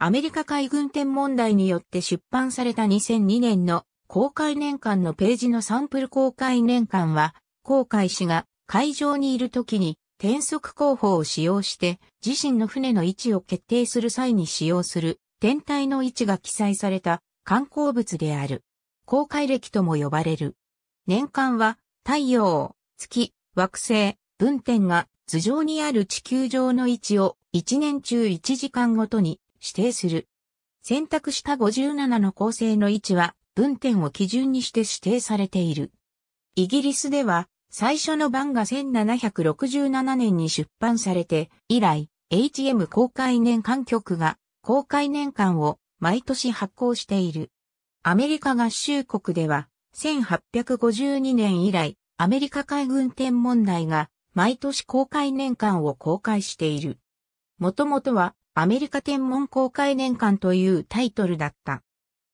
アメリカ海軍天文台によって出版された2002年の公開年間のページのサンプル公開年間は、航海士が海上にいる時に転速工法を使用して自身の船の位置を決定する際に使用する天体の位置が記載された観光物である。航海歴とも呼ばれる。年間は太陽、月、惑星、分点が頭上にある地球上の位置を1年中1時間ごとに指定する。選択した57の構成の位置は分点を基準にして指定されている。イギリスでは最初の版が1767年に出版されて以来 HM 公開年間局が公開年間を毎年発行している。アメリカ合衆国では1852年以来アメリカ海軍天文台が毎年公開年間を公開している。もともとはアメリカ天文公開年間というタイトルだった。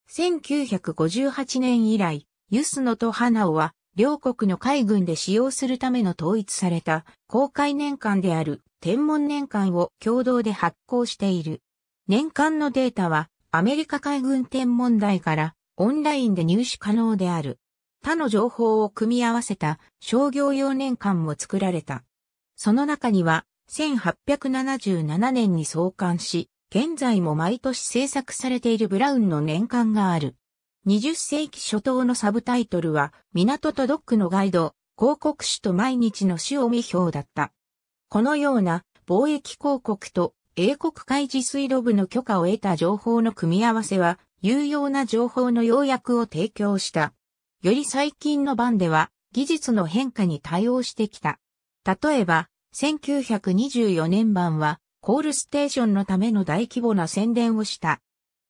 1958年以来、ユスノとハナオは両国の海軍で使用するための統一された公開年間である天文年間を共同で発行している。年間のデータはアメリカ海軍天文台からオンラインで入手可能である。他の情報を組み合わせた商業用年間も作られた。その中には1877年に創刊し、現在も毎年制作されているブラウンの年間がある。20世紀初頭のサブタイトルは、港とドックのガイド、広告誌と毎日の主を見表だった。このような貿易広告と英国海事水路部の許可を得た情報の組み合わせは、有用な情報の要約を提供した。より最近の版では、技術の変化に対応してきた。例えば、1924年版は、コールステーションのための大規模な宣伝をした。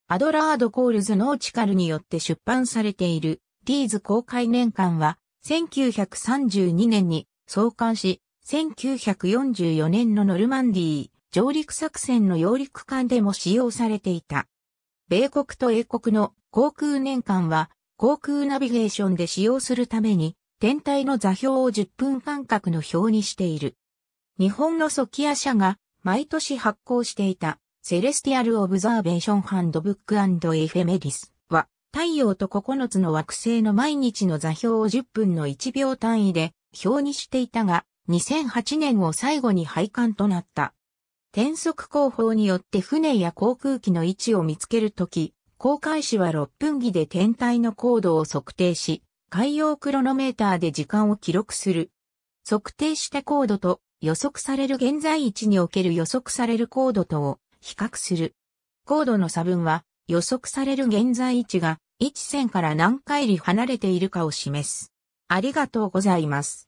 アドラード・コールズ・ノーチカルによって出版されている、ディーズ公開年間は、1932年に創刊し、1944年のノルマンディー上陸作戦の揚陸艦でも使用されていた。米国と英国の航空年間は、航空ナビゲーションで使用するために、天体の座標を10分間隔の表にしている。日本のソキア社が毎年発行していたセレスティアル・オブザーベーション・ハンドブック・エフェメディスは太陽と9つの惑星の毎日の座標を10分の1秒単位で表にしていたが2008年を最後に廃刊となった。転速工法によって船や航空機の位置を見つけるとき、航海士は6分儀で天体の高度を測定し、海洋クロノメーターで時間を記録する。測定した高度と予測される現在位置における予測される高度とを比較する。高度の差分は予測される現在位置が1線から何回り離れているかを示す。ありがとうございます。